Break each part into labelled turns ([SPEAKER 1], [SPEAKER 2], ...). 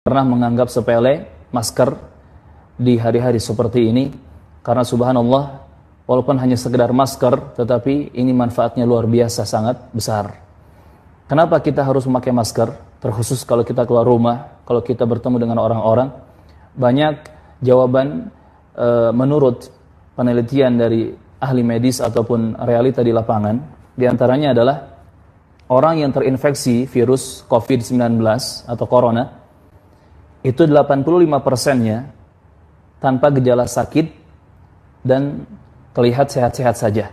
[SPEAKER 1] pernah menganggap sepele masker di hari-hari seperti ini karena subhanallah walaupun hanya sekedar masker tetapi ini manfaatnya luar biasa sangat besar. Kenapa kita harus memakai masker? Terkhusus kalau kita keluar rumah, kalau kita bertemu dengan orang-orang, banyak jawaban e, menurut penelitian dari ahli medis ataupun realita di lapangan. diantaranya adalah orang yang terinfeksi virus COVID-19 atau corona itu 85 persennya tanpa gejala sakit dan terlihat sehat-sehat saja.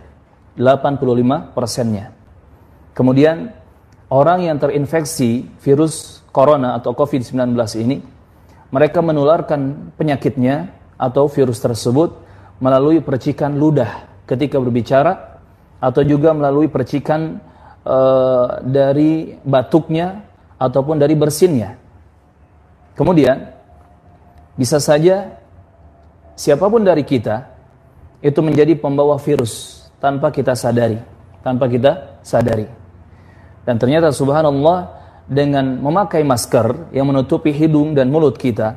[SPEAKER 1] 85 persennya. Kemudian orang yang terinfeksi virus corona atau COVID-19 ini, mereka menularkan penyakitnya atau virus tersebut melalui percikan ludah ketika berbicara atau juga melalui percikan uh, dari batuknya ataupun dari bersinnya. Kemudian, bisa saja siapapun dari kita itu menjadi pembawa virus tanpa kita sadari, tanpa kita sadari. Dan ternyata subhanallah dengan memakai masker yang menutupi hidung dan mulut kita,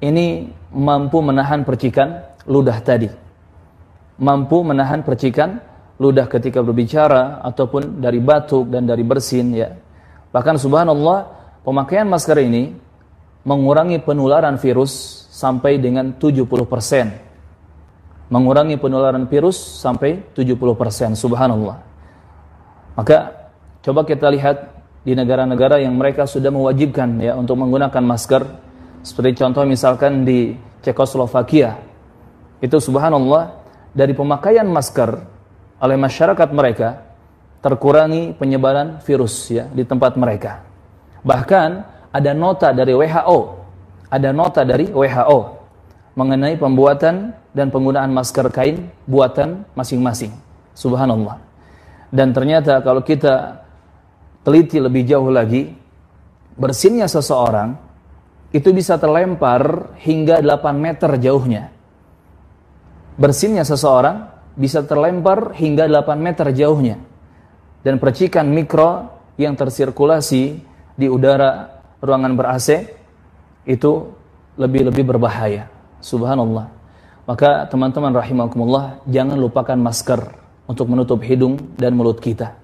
[SPEAKER 1] ini mampu menahan percikan ludah tadi. Mampu menahan percikan ludah ketika berbicara ataupun dari batuk dan dari bersin ya. Bahkan subhanallah pemakaian masker ini mengurangi penularan virus sampai dengan 70%. Mengurangi penularan virus sampai 70%, subhanallah. Maka coba kita lihat di negara-negara yang mereka sudah mewajibkan ya untuk menggunakan masker. Seperti contoh misalkan di Cekoslovakia. Itu subhanallah dari pemakaian masker oleh masyarakat mereka terkurangi penyebaran virus ya di tempat mereka. Bahkan ada nota dari WHO, ada nota dari WHO mengenai pembuatan dan penggunaan masker kain buatan masing-masing. Subhanallah. Dan ternyata kalau kita teliti lebih jauh lagi, bersinnya seseorang itu bisa terlempar hingga 8 meter jauhnya. Bersinnya seseorang bisa terlempar hingga 8 meter jauhnya. Dan percikan mikro yang tersirkulasi di udara ruangan ber-AC itu lebih-lebih berbahaya. Subhanallah. Maka teman-teman rahimakumullah, jangan lupakan masker untuk menutup hidung dan mulut kita.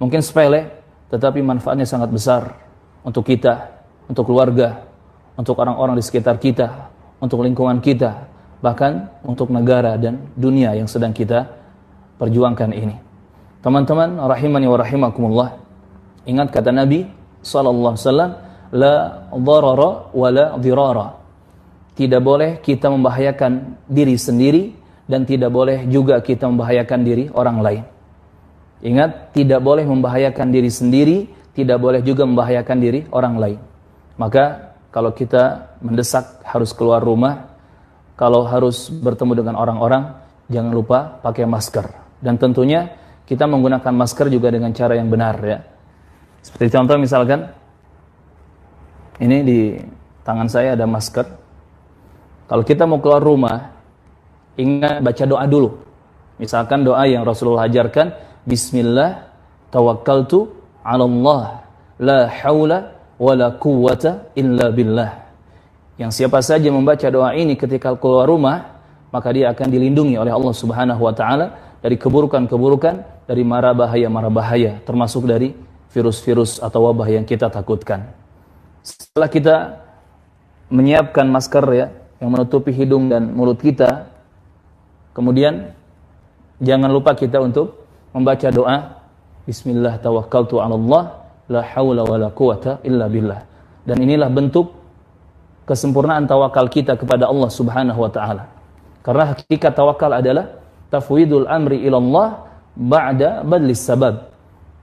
[SPEAKER 1] Mungkin sepele, tetapi manfaatnya sangat besar untuk kita, untuk keluarga, untuk orang-orang di sekitar kita, untuk lingkungan kita, bahkan untuk negara dan dunia yang sedang kita perjuangkan ini. Teman-teman rahimani wa rahimakumullah, ingat kata Nabi sallallahu alaihi wasallam la dharara wa la dhirara. Tidak boleh kita membahayakan diri sendiri dan tidak boleh juga kita membahayakan diri orang lain. Ingat, tidak boleh membahayakan diri sendiri, tidak boleh juga membahayakan diri orang lain. Maka kalau kita mendesak harus keluar rumah, kalau harus bertemu dengan orang-orang, jangan lupa pakai masker. Dan tentunya kita menggunakan masker juga dengan cara yang benar ya. Seperti contoh misalkan ini di tangan saya ada masker. Kalau kita mau keluar rumah, ingat baca doa dulu. Misalkan doa yang Rasulullah ajarkan, Bismillah, tawakkaltu ala Allah, la hawla wa la quwwata illa billah. Yang siapa saja membaca doa ini ketika keluar rumah, maka dia akan dilindungi oleh Allah Subhanahu wa taala dari keburukan-keburukan, dari mara bahaya-mara bahaya, termasuk dari virus-virus atau wabah yang kita takutkan. Setelah kita menyiapkan masker ya, yang menutupi hidung dan mulut kita, kemudian jangan lupa kita untuk membaca doa Bismillah tawakkaltu ala Allah la hawla wa la quwata illa billah. Dan inilah bentuk kesempurnaan tawakal kita kepada Allah Subhanahu wa taala. Karena hakikat tawakal adalah tafwidul amri ilallah ba'da badlis sabab.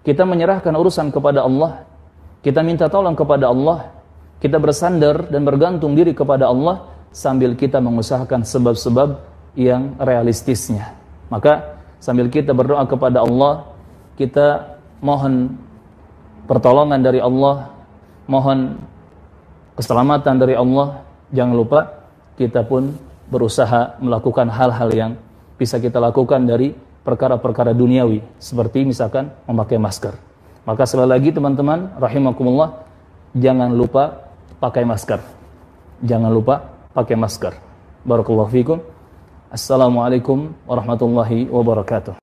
[SPEAKER 1] Kita menyerahkan urusan kepada Allah kita minta tolong kepada Allah, kita bersandar dan bergantung diri kepada Allah sambil kita mengusahakan sebab-sebab yang realistisnya. Maka sambil kita berdoa kepada Allah, kita mohon pertolongan dari Allah, mohon keselamatan dari Allah. Jangan lupa kita pun berusaha melakukan hal-hal yang bisa kita lakukan dari perkara-perkara duniawi seperti misalkan memakai masker. Maka sekali lagi teman-teman, rahimakumullah, jangan lupa pakai masker. Jangan lupa pakai masker. Barakallahu fikum. Assalamualaikum warahmatullahi wabarakatuh.